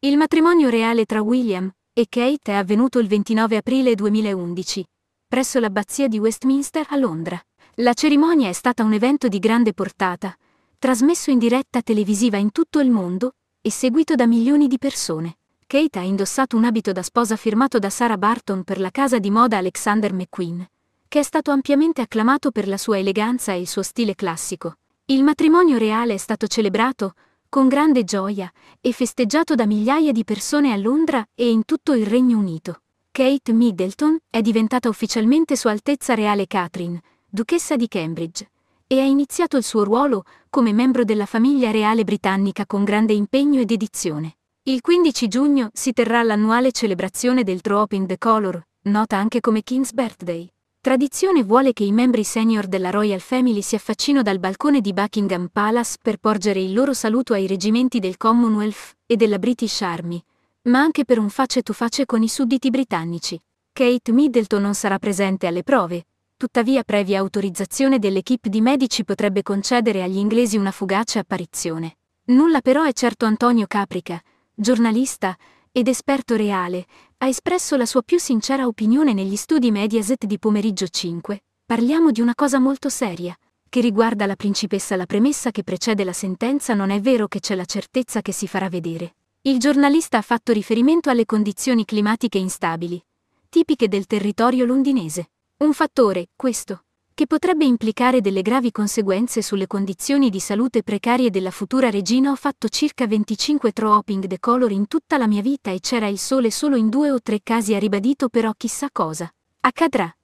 Il matrimonio reale tra William e Kate è avvenuto il 29 aprile 2011, presso l'abbazia di Westminster a Londra. La cerimonia è stata un evento di grande portata, trasmesso in diretta televisiva in tutto il mondo e seguito da milioni di persone. Kate ha indossato un abito da sposa firmato da Sarah Barton per la casa di moda Alexander McQueen, che è stato ampiamente acclamato per la sua eleganza e il suo stile classico. Il matrimonio reale è stato celebrato con grande gioia, e festeggiato da migliaia di persone a Londra e in tutto il Regno Unito. Kate Middleton è diventata ufficialmente Sua Altezza Reale Catherine, duchessa di Cambridge, e ha iniziato il suo ruolo come membro della famiglia reale britannica con grande impegno e dedizione. Il 15 giugno si terrà l'annuale celebrazione del Drop in the Color, nota anche come King's Birthday. Tradizione vuole che i membri senior della Royal Family si affaccino dal balcone di Buckingham Palace per porgere il loro saluto ai reggimenti del Commonwealth e della British Army, ma anche per un face-to-face con i sudditi britannici. Kate Middleton non sarà presente alle prove, tuttavia previa autorizzazione dell'equipe di medici potrebbe concedere agli inglesi una fugace apparizione. Nulla però è certo Antonio Caprica, giornalista, ed esperto reale, ha espresso la sua più sincera opinione negli studi Mediaset di pomeriggio 5. Parliamo di una cosa molto seria, che riguarda la principessa la premessa che precede la sentenza non è vero che c'è la certezza che si farà vedere. Il giornalista ha fatto riferimento alle condizioni climatiche instabili, tipiche del territorio londinese. Un fattore, questo, che potrebbe implicare delle gravi conseguenze sulle condizioni di salute precarie della futura regina. Ho fatto circa 25 trooping de color in tutta la mia vita e c'era il sole solo in due o tre casi ha ribadito però chissà cosa. Accadrà.